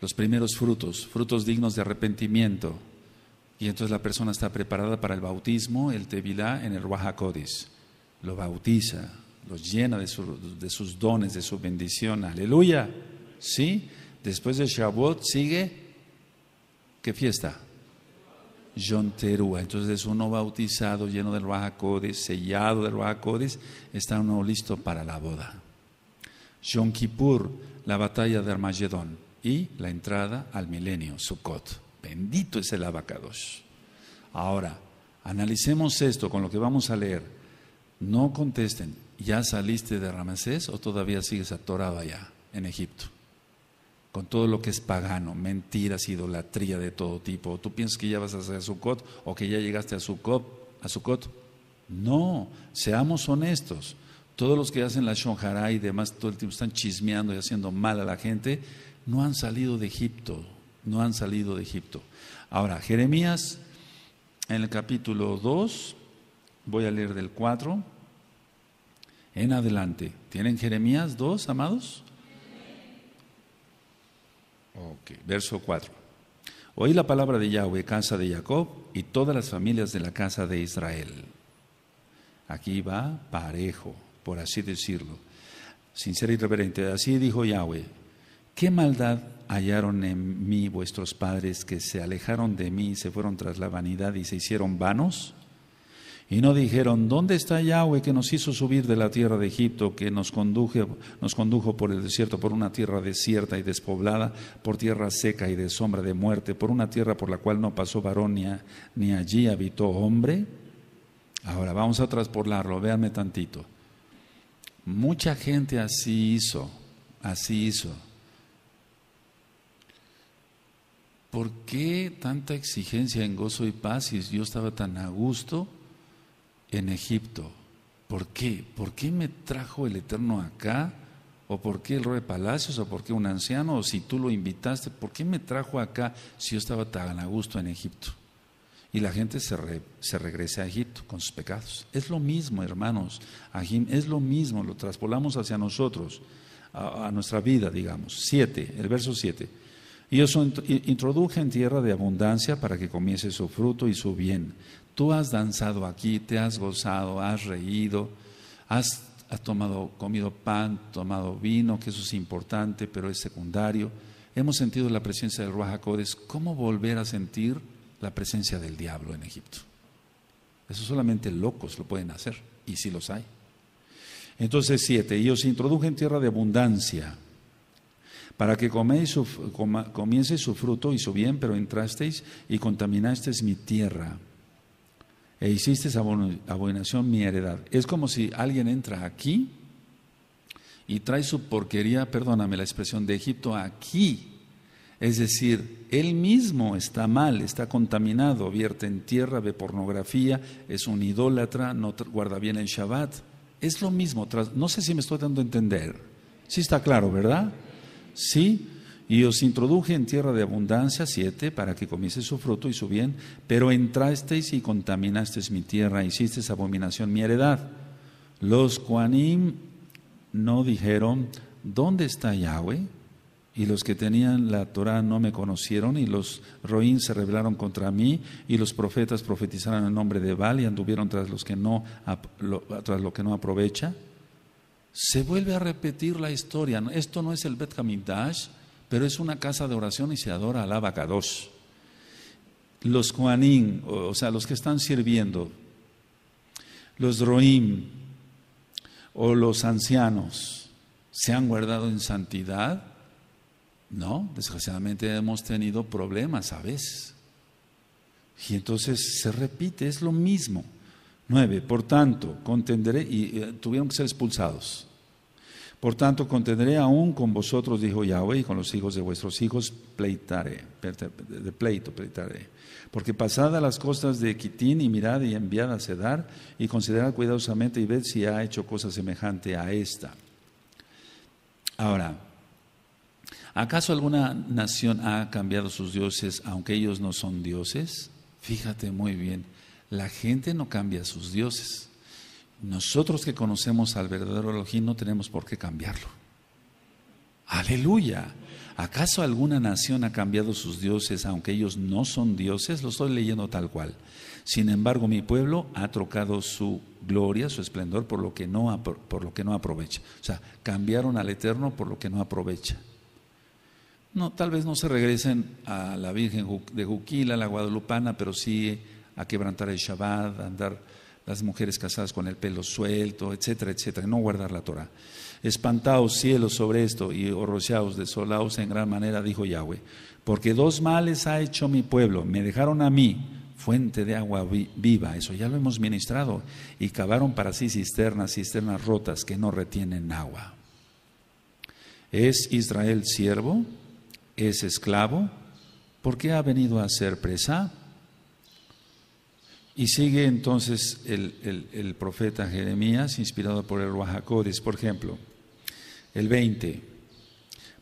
los primeros frutos, frutos dignos de arrepentimiento. Y entonces la persona está preparada para el bautismo, el tevilá en el Codis lo bautiza, lo llena de, sus dones, de su bendición. Aleluya. ¿Sí? Después de Shavuot sigue, ¿qué fiesta? terúa Entonces uno bautizado, lleno del Bajacodes, sellado del Bajacodes, está uno listo para la boda. Yon Kippur, la batalla de Armagedón y la entrada al milenio, Sukkot. Bendito es el abacados. Ahora, analicemos esto con lo que vamos a leer no contesten, ¿ya saliste de Ramsés o todavía sigues atorado allá en Egipto? Con todo lo que es pagano, mentiras, idolatría de todo tipo. ¿Tú piensas que ya vas a hacer Sukkot o que ya llegaste a Sukkot? No, seamos honestos. Todos los que hacen la shonjará y demás todo el tiempo están chismeando y haciendo mal a la gente, no han salido de Egipto, no han salido de Egipto. Ahora, Jeremías en el capítulo 2, Voy a leer del 4 en adelante. ¿Tienen Jeremías 2, amados? Ok, verso 4. Oí la palabra de Yahweh, casa de Jacob, y todas las familias de la casa de Israel. Aquí va parejo, por así decirlo. Sincera y reverente, así dijo Yahweh, ¿qué maldad hallaron en mí vuestros padres que se alejaron de mí y se fueron tras la vanidad y se hicieron vanos? Y no dijeron, ¿dónde está Yahweh que nos hizo subir de la tierra de Egipto, que nos, conduje, nos condujo por el desierto, por una tierra desierta y despoblada, por tierra seca y de sombra de muerte, por una tierra por la cual no pasó varón ni, allí habitó hombre? Ahora vamos a trasporlarlo, véanme tantito. Mucha gente así hizo, así hizo. ¿Por qué tanta exigencia en gozo y paz si yo estaba tan a gusto en Egipto. ¿Por qué? ¿Por qué me trajo el Eterno acá? ¿O por qué el rey de palacios? ¿O por qué un anciano? ¿O si tú lo invitaste? ¿Por qué me trajo acá si yo estaba tan a gusto en Egipto? Y la gente se, regresa a Egipto con sus pecados. Es lo mismo, hermanos. Es lo mismo, lo traspolamos hacia nosotros, a, nuestra vida, digamos. Siete, el verso 7. Y os introduje en tierra de abundancia para que comiese su fruto y su bien. Tú has danzado aquí, te has gozado, has reído, has, tomado, comido pan, tomado vino, que eso es importante, pero es secundario. Hemos sentido la presencia del Ruajacodes. ¿Cómo volver a sentir la presencia del diablo en Egipto? Eso solamente locos lo pueden hacer, y si los hay. Entonces, siete, y os introduje en tierra de abundancia para que coméis su, su fruto y su bien, pero entrasteis y contaminasteis mi tierra e hicisteis abominación mi heredad. Es como si alguien entra aquí y trae su porquería, perdóname la expresión, de Egipto aquí. Es decir, él mismo está mal, está contaminado, vierte en tierra, ve pornografía, es un idólatra, no guarda bien el Shabbat. Es lo mismo, no sé si me estoy dando a entender. Sí está claro, ¿verdad? Sí, y os introduje en tierra de abundancia, siete, para que comiese su fruto y su bien, pero entrasteis y contaminasteis mi tierra, hicisteis abominación mi heredad. Los cuanim no dijeron, ¿dónde está Yahweh? Y los que tenían la Torah no me conocieron, y los roín se rebelaron contra mí, y los profetas profetizaron en nombre de Baal y anduvieron tras, los que tras lo que no aprovecha se vuelve a repetir la historia. Esto no es el Bet Dash, pero es una casa de oración y se adora al dos. Los Juanín, o sea, los que están sirviendo, los Roim o los ancianos, ¿se han guardado en santidad? No, desgraciadamente hemos tenido problemas a veces. Y entonces se repite, es lo mismo. 9. Por tanto, contenderé, y eh, tuvieron que ser expulsados. Por tanto, contenderé aún con vosotros, dijo Yahweh, y con los hijos de vuestros hijos pleitaré, de pleito pleitaré. Porque pasad a las costas de Quitín y mirad y enviad a Cedar y considerad cuidadosamente y ved si ha hecho cosa semejante a esta. Ahora, ¿acaso alguna nación ha cambiado sus dioses aunque ellos no son dioses? Fíjate muy bien. La gente no cambia sus dioses. Nosotros que conocemos al verdadero Elohim no tenemos por qué cambiarlo. Aleluya. ¿Acaso alguna nación ha cambiado sus dioses aunque ellos no son dioses? Lo estoy leyendo tal cual. Sin embargo, mi pueblo ha trocado su gloria, su esplendor, por lo que no, por lo que no aprovecha. O sea, cambiaron al Eterno por lo que no aprovecha. No, tal vez no se regresen a la Virgen de Juquila, la Guadalupana, pero sí a quebrantar el Shabbat, a andar las mujeres casadas con el pelo suelto, etcétera, etcétera, no guardar la Torah. Espantaos cielos sobre esto y horrociaos, desolaos en gran manera, dijo Yahweh, porque dos males ha hecho mi pueblo, me dejaron a mí fuente de agua viva, eso ya lo hemos ministrado, y cavaron para sí cisternas, cisternas rotas que no retienen agua. ¿Es Israel siervo? ¿Es esclavo? ¿Por qué ha venido a ser presa? Y sigue entonces el, profeta Jeremías, inspirado por el Ruajacodes, por ejemplo, el 20.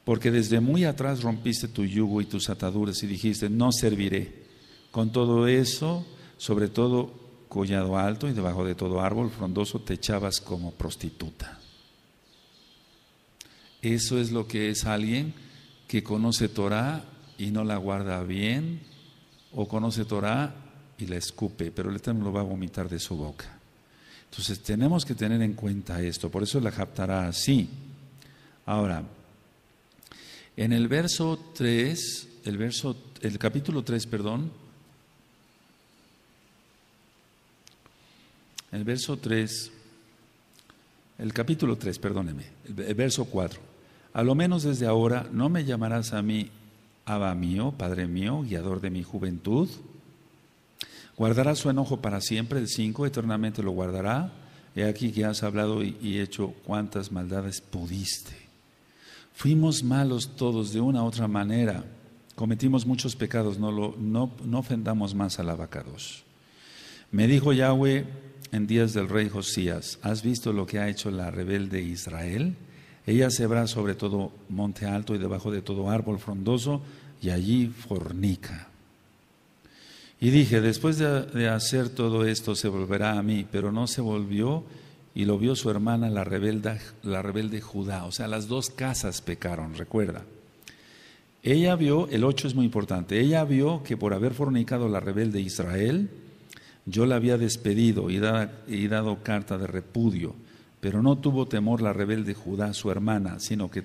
Porque desde muy atrás rompiste tu yugo y tus ataduras y dijiste, no serviré. Con todo eso, sobre todo collado alto y debajo de todo árbol frondoso, te echabas como prostituta. Eso es lo que es alguien que conoce Torah y no la guarda bien, o conoce Torah y la escupe, pero el Eterno lo va a vomitar de su boca. Entonces tenemos que tener en cuenta esto, por eso la japtará así. Ahora, en el verso 3, el, verso, el capítulo 3, perdón, el verso 3, el capítulo 3, perdóneme, el verso 4. A lo menos desde ahora no me llamarás a mí, Abba mío, Padre mío, guiador de mi juventud, Guardará su enojo para siempre, el 5, eternamente lo guardará. He aquí que has hablado y, hecho cuantas maldades pudiste. Fuimos malos todos de una u otra manera. Cometimos muchos pecados, no, no, ofendamos más al Me dijo Yahweh en días del rey Josías, ¿has visto lo que ha hecho la rebelde Israel? Ella cebra sobre todo monte alto y debajo de todo árbol frondoso, y allí fornica. Y dije, después de, hacer todo esto se volverá a mí, pero no se volvió y lo vio su hermana, la, la rebelde Judá. O sea, las dos casas pecaron, recuerda. Ella vio, el 8 es muy importante, ella vio que por haber fornicado la rebelde Israel, yo la había despedido y, dado carta de repudio, pero no tuvo temor la rebelde Judá, su hermana, sino que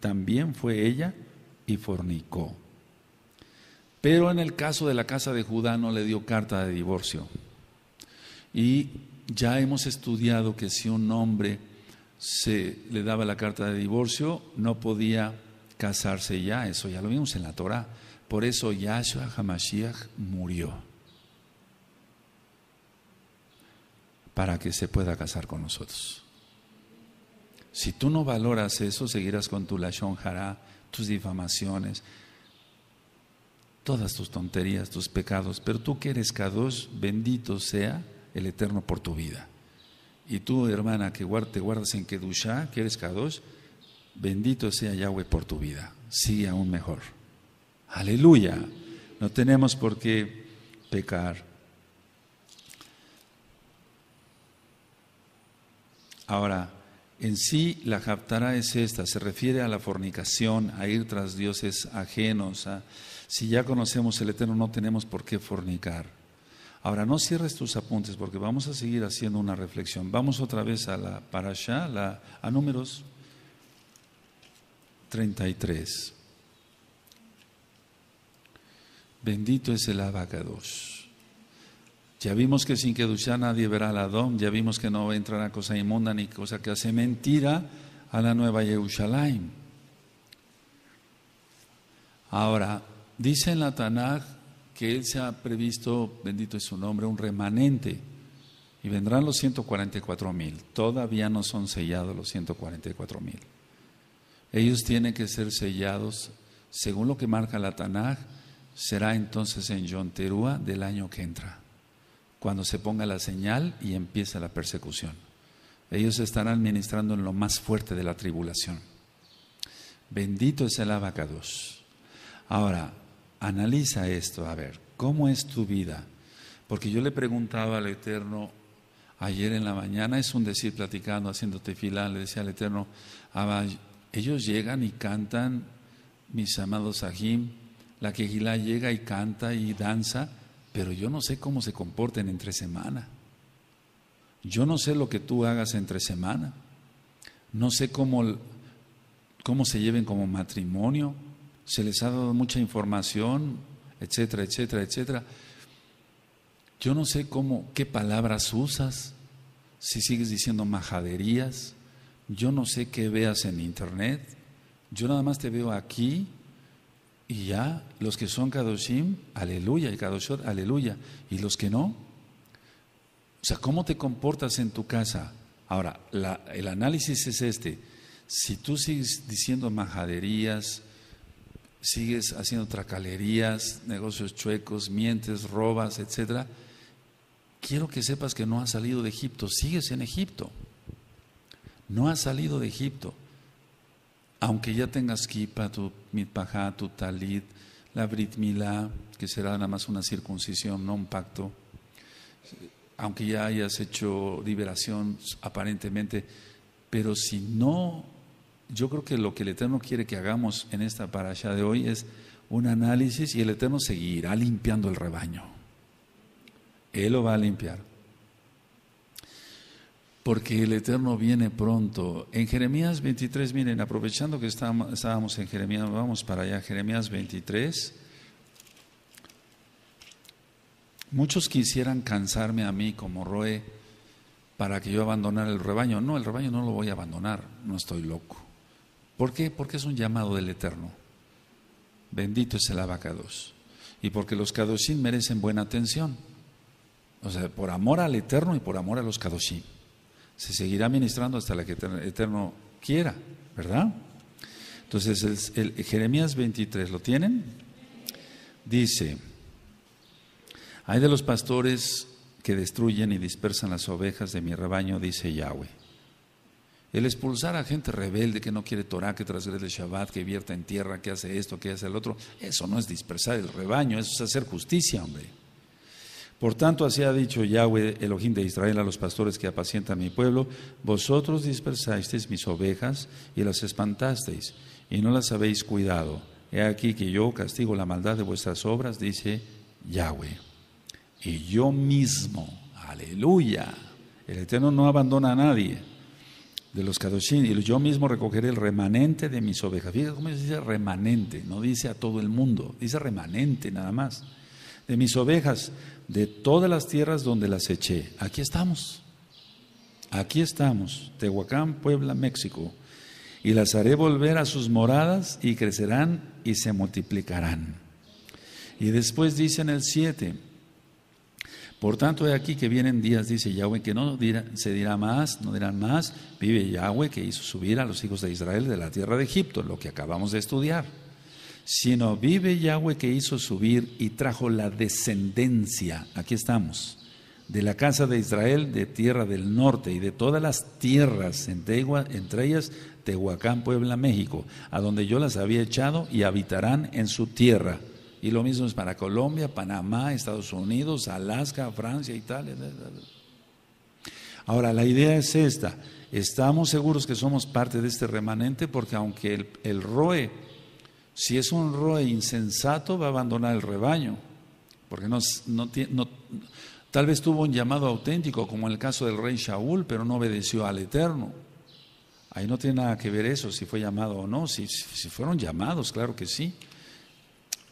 también fue ella y fornicó. Pero en el caso de la casa de Judá no le dio carta de divorcio. Y ya hemos estudiado que si un hombre se le daba la carta de divorcio, no podía casarse ya, eso ya lo vimos en la Torah. Por eso Yahshua Hamashiach murió. Para que se pueda casar con nosotros. Si tú no valoras eso, seguirás con tu lashon hará, tus difamaciones, todas tus tonterías, tus pecados, pero tú que eres Kadosh, bendito sea el Eterno por tu vida. Y tú, hermana, que te guardas en Kedushá, que eres Kadosh, bendito sea Yahweh por tu vida. Sigue aún mejor. Aleluya. No tenemos por qué pecar. Ahora, en sí la japtará es esta, se refiere a la fornicación, a ir tras dioses ajenos, a si ya conocemos el Eterno, no tenemos por qué fornicar. Ahora, no cierres tus apuntes porque vamos a seguir haciendo una reflexión. Vamos otra vez a la parasha, a números 33. Bendito es el abacados. Ya vimos que sin Kedushá nadie verá al Adón, ya vimos que no entrará cosa inmunda ni cosa que hace mentira a la nueva Jerusalén. Ahora, Dice en la Tanaj que él se ha previsto, bendito es su nombre, un remanente. Y vendrán los 144 mil. Todavía no son sellados los 144 mil. Ellos tienen que ser sellados, según lo que marca la Tanaj, será entonces en Yonterúa del año que entra, cuando se ponga la señal y empiece la persecución. Ellos estarán ministrando en lo más fuerte de la tribulación. Bendito es el abacados. Ahora, Analiza esto, a ver, ¿cómo es tu vida? Porque yo le preguntaba al Eterno ayer en la mañana, es un decir platicando, haciéndote fila, le decía al Eterno, ellos llegan y cantan, mis amados Ajim, la quejilá llega y canta y danza, pero yo no sé cómo se comporten entre semana. Yo no sé lo que tú hagas entre semana. No sé cómo, cómo se lleven como matrimonio se les ha dado mucha información, etcétera, etcétera, etcétera. Yo no sé cómo, qué palabras usas, si sigues diciendo majaderías, yo no sé qué veas en internet, yo nada más te veo aquí y ya, los que son Kadoshim, aleluya, y Kadoshot, aleluya, y los que no, o sea, ¿cómo te comportas en tu casa? Ahora, el análisis es este, si tú sigues diciendo majaderías, sigues haciendo tracalerías, negocios chuecos, mientes, robas, etcétera, quiero que sepas que no has salido de Egipto, sigues en Egipto. No has salido de Egipto. Aunque ya tengas kipa, tu mitpajá, tu talit, la Britmila, que será nada más una circuncisión, no un pacto. Aunque ya hayas hecho liberación aparentemente, pero si no yo creo que lo que el Eterno quiere que hagamos en esta allá de hoy es un análisis y el Eterno seguirá limpiando el rebaño. Él lo va a limpiar. Porque el Eterno viene pronto. En Jeremías 23, miren, aprovechando que estábamos en Jeremías, vamos para allá, Jeremías 23. Muchos quisieran cansarme a mí como Roe para que yo abandonara el rebaño. No, el rebaño no lo voy a abandonar, no estoy loco. ¿Por qué? Porque es un llamado del Eterno. Bendito es el abacados. Y porque los Kadoshim merecen buena atención. O sea, por amor al Eterno y por amor a los Kadoshim. Se seguirá ministrando hasta la que el Eterno quiera, ¿verdad? Entonces, el, Jeremías 23, ¿lo tienen? Dice, hay de los pastores que destruyen y dispersan las ovejas de mi rebaño, dice Yahweh. El expulsar a gente rebelde que no quiere Torah, que transgrede el Shabbat, que vierta en tierra, que hace esto, que hace el otro, eso no es dispersar el rebaño, eso es hacer justicia, hombre. Por tanto, así ha dicho Yahweh, Elohim de Israel, a los pastores que apacientan mi pueblo, vosotros dispersasteis mis ovejas y las espantasteis, y no las habéis cuidado. He aquí que yo castigo la maldad de vuestras obras, dice Yahweh. Y yo mismo, aleluya, el Eterno no abandona a nadie de los Kadoshim, y yo mismo recogeré el remanente de mis ovejas. Fíjate cómo dice remanente, no dice a todo el mundo, dice remanente nada más. De mis ovejas, de todas las tierras donde las eché. Aquí estamos, aquí estamos, Tehuacán, Puebla, México. Y las haré volver a sus moradas y crecerán y se multiplicarán. Y después dice en el 7, por tanto, de aquí que vienen días, dice Yahweh, que no se dirá más, no dirán más, vive Yahweh que hizo subir a los hijos de Israel de la tierra de Egipto, lo que acabamos de estudiar, sino vive Yahweh que hizo subir y trajo la descendencia, aquí estamos, de la casa de Israel, de tierra del norte y de todas las tierras, entre, entre ellas Tehuacán, Puebla, México, a donde yo las había echado y habitarán en su tierra y lo mismo es para Colombia, Panamá, Estados Unidos, Alaska, Francia, Italia. Ahora, la idea es esta. Estamos seguros que somos parte de este remanente porque aunque el, ROE, si es un ROE insensato, va a abandonar el rebaño. Porque no, no, no, tal vez tuvo un llamado auténtico, como en el caso del rey Shaul, pero no obedeció al Eterno. Ahí no tiene nada que ver eso, si fue llamado o no. Si, si fueron llamados, claro que sí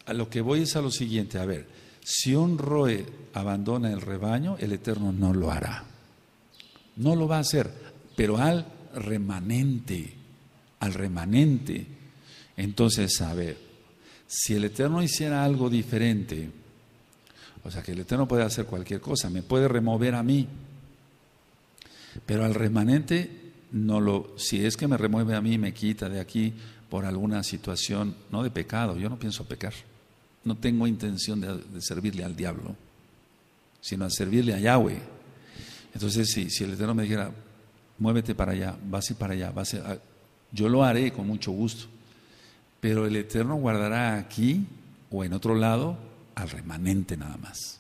a lo que voy es a lo siguiente, a ver, si un roe abandona el rebaño, el Eterno no lo hará. No lo va a hacer, pero al remanente, al remanente. Entonces, a ver, si el Eterno hiciera algo diferente, o sea que el Eterno puede hacer cualquier cosa, me puede remover a mí, pero al remanente no lo, si es que me remueve a mí, me quita de aquí por alguna situación, no de pecado, yo no pienso pecar no tengo intención de, servirle al diablo, sino a servirle a Yahweh. Entonces, si, el Eterno me dijera, muévete para allá, vas y para allá, a... yo lo haré con mucho gusto. Pero el Eterno guardará aquí o en otro lado al remanente nada más.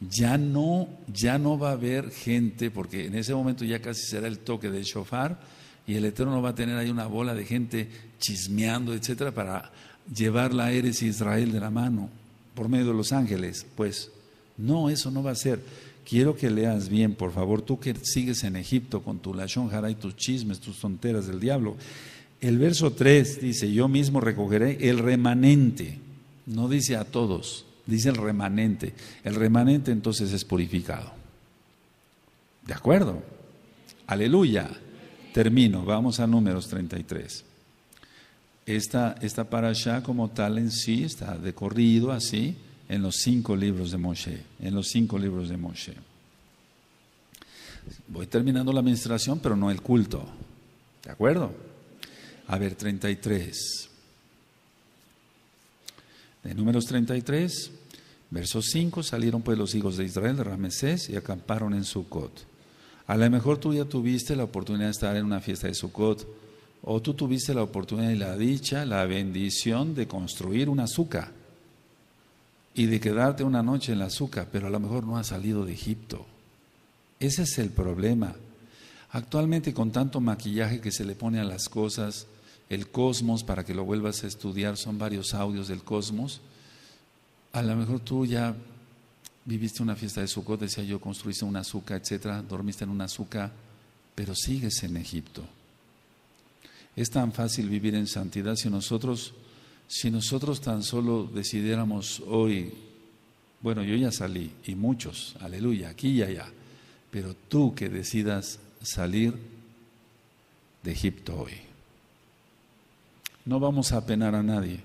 Ya no, ya no va a haber gente, porque en ese momento ya casi será el toque del shofar y el Eterno va a tener ahí una bola de gente chismeando, etcétera, para llevar la Eres Israel de la mano por medio de los ángeles. Pues no, eso no va a ser. Quiero que leas bien, por favor, tú que sigues en Egipto con tu lashon y tus chismes, tus tonteras del diablo. El verso 3 dice, yo mismo recogeré el remanente. No dice a todos, dice el remanente. El remanente entonces es purificado. ¿De acuerdo? Aleluya. Termino, vamos a números 33. Esta, esta parasha como tal en sí está de así en los cinco libros de Moshe, en los cinco libros de Moshe. Voy terminando la administración, pero no el culto. ¿De acuerdo? A ver, 33. De números 33, verso 5, salieron pues los hijos de Israel de Ramesés y acamparon en Sucot. A lo mejor tú ya tuviste la oportunidad de estar en una fiesta de Sucot o tú tuviste la oportunidad y la dicha, la bendición de construir un azúcar y de quedarte una noche en el azúcar, pero a lo mejor no has salido de Egipto. Ese es el problema. Actualmente con tanto maquillaje que se le pone a las cosas, el cosmos, para que lo vuelvas a estudiar, son varios audios del cosmos, a lo mejor tú ya viviste una fiesta de Sukkot, decía yo, construiste un azúcar, etcétera, dormiste en un azúcar, pero sigues en Egipto. Es tan fácil vivir en santidad si nosotros, si nosotros tan solo decidiéramos hoy, bueno, yo ya salí, y muchos, aleluya, aquí y allá, pero tú que decidas salir de Egipto hoy. No vamos a penar a nadie.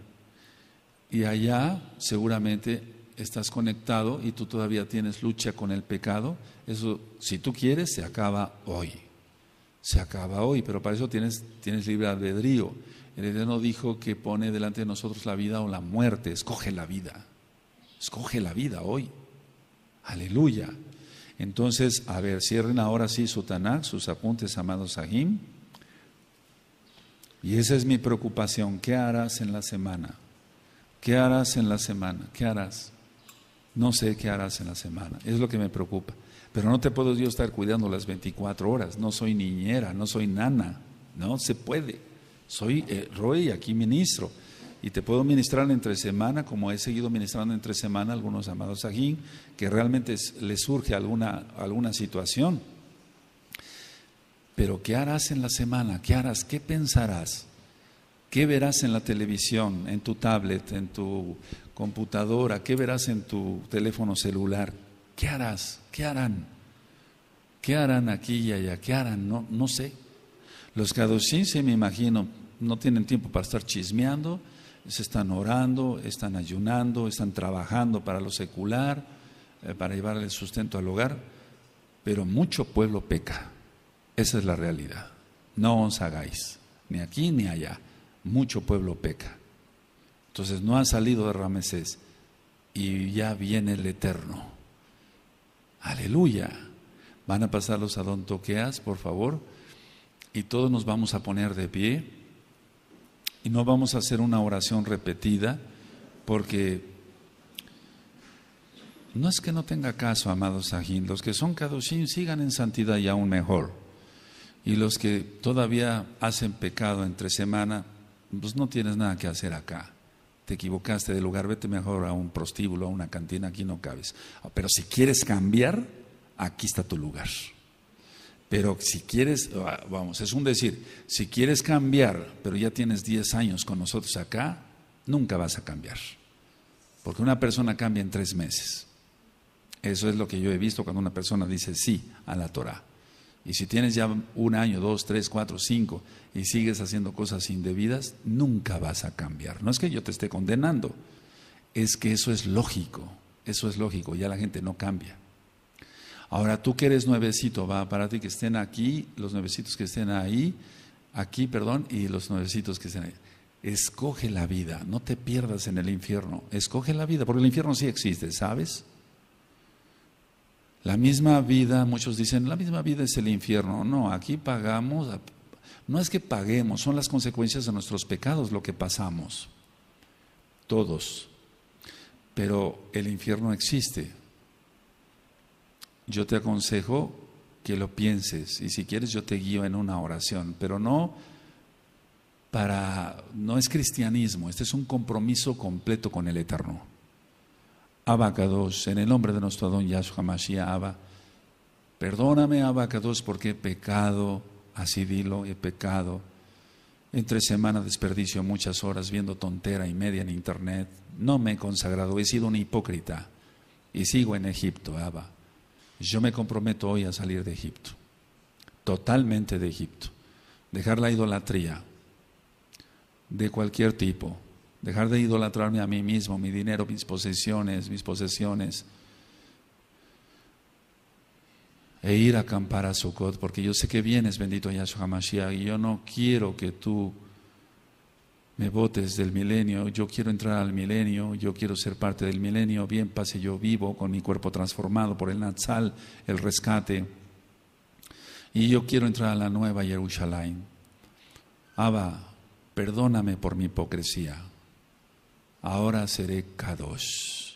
Y allá seguramente estás conectado y tú todavía tienes lucha con el pecado. Eso, si tú quieres, se acaba hoy se acaba hoy, pero para eso tienes, tienes libre albedrío. El Eterno dijo que pone delante de nosotros la vida o la muerte, escoge la vida, escoge la vida hoy. Aleluya. Entonces, a ver, cierren ahora sí su sus apuntes, amados Sahim. Y esa es mi preocupación. ¿Qué harás en la semana? ¿Qué harás en la semana? ¿Qué harás? No sé qué harás en la semana. Es lo que me preocupa. Pero no te puedo yo estar cuidando las 24 horas, no soy niñera, no soy nana, no se puede. Soy eh, Roy, aquí ministro, y te puedo ministrar entre semana, como he seguido ministrando entre semana algunos amados aquí, que realmente les surge alguna, alguna situación. Pero ¿qué harás en la semana? ¿Qué harás? ¿Qué pensarás? ¿Qué verás en la televisión, en tu tablet, en tu computadora? ¿Qué verás en tu teléfono celular? ¿Qué harás? ¿Qué harán? ¿Qué harán aquí y allá? ¿Qué harán? No, no sé. Los caducín, se me imagino, no tienen tiempo para estar chismeando, se están orando, están ayunando, están trabajando para lo secular, eh, para llevar el sustento al hogar, pero mucho pueblo peca. Esa es la realidad. No os hagáis, ni aquí ni allá. Mucho pueblo peca. Entonces no han salido de Ramesés y ya viene el Eterno. Aleluya. Van a pasar los toqueas por favor. Y todos nos vamos a poner de pie. Y no vamos a hacer una oración repetida, porque no es que no tenga caso, amados Sajín. Los que son Kadoshim sigan en santidad y aún mejor. Y los que todavía hacen pecado entre semana, pues no tienes nada que hacer acá te equivocaste de lugar, vete mejor a un prostíbulo, a una cantina, aquí no cabes. Pero si quieres cambiar, aquí está tu lugar. Pero si quieres, ah, vamos, es un decir, si quieres cambiar, pero ya tienes 10 años con nosotros acá, nunca vas a cambiar. Porque una persona cambia en tres meses. Eso es lo que yo he visto cuando una persona dice sí a la Torah. Y si tienes ya un año, dos, tres, cuatro, cinco y sigues haciendo cosas indebidas, nunca vas a cambiar. No es que yo te esté condenando, es que eso es lógico, eso es lógico, ya la gente no cambia. Ahora tú que eres nuevecito, va para ti que estén aquí, los nuevecitos que estén ahí, aquí, perdón, y los nuevecitos que estén ahí. Escoge la vida, no te pierdas en el infierno, escoge la vida, porque el infierno sí existe, ¿sabes? La misma vida, muchos dicen, la misma vida es el infierno. No, aquí pagamos, no es que paguemos, son las consecuencias de nuestros pecados lo que pasamos. Todos. Pero el infierno existe. Yo te aconsejo que lo pienses y si quieres yo te guío en una oración, pero no para no es cristianismo, este es un compromiso completo con el Eterno. Abacados, en el nombre de nuestro don Yahshua Mashiach Abba, perdóname Abacados porque he pecado, así dilo, he pecado. Entre semana desperdicio muchas horas viendo tontera y media en internet. No me he consagrado, he sido un hipócrita y sigo en Egipto, Abba. Yo me comprometo hoy a salir de Egipto, totalmente de Egipto, dejar la idolatría de cualquier tipo, Dejar de idolatrarme a mí mismo, mi dinero, mis posesiones, mis posesiones. E ir a acampar a Sukkot, porque yo sé que vienes, bendito Yahshua Mashiach, y yo no quiero que tú me votes del milenio. Yo quiero entrar al milenio, yo quiero ser parte del milenio. Bien pase yo vivo con mi cuerpo transformado por el nazal el rescate. Y yo quiero entrar a la nueva Jerusalén. Abba, perdóname por mi hipocresía ahora seré Kadosh.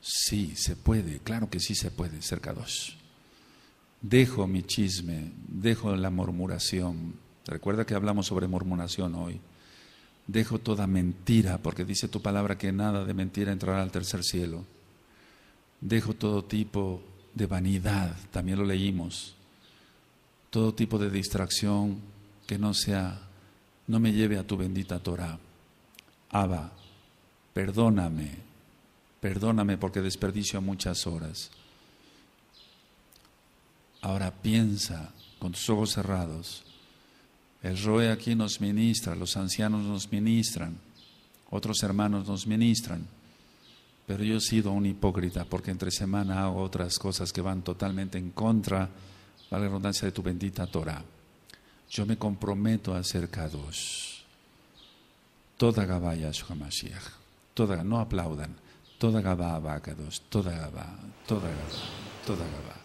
Sí, se puede, claro que sí se puede ser Kadosh. Dejo mi chisme, dejo la murmuración. Recuerda que hablamos sobre murmuración hoy. Dejo toda mentira, porque dice tu palabra que nada de mentira entrará al tercer cielo. Dejo todo tipo de vanidad, también lo leímos. Todo tipo de distracción que no sea, no me lleve a tu bendita Torah. Abba, perdóname, perdóname porque desperdicio muchas horas. Ahora piensa con tus ojos cerrados. El Roe aquí nos ministra, los ancianos nos ministran, otros hermanos nos ministran, pero yo he sido un hipócrita porque entre semana hago otras cosas que van totalmente en contra, la redundancia de tu bendita Torah. Yo me comprometo a ser Kadosh. toda Gabaya es Hamashiach. Toda, no aplaudan. Toda Gabá abacados. Toda Gabá. Toda Gabá. Toda Gabá.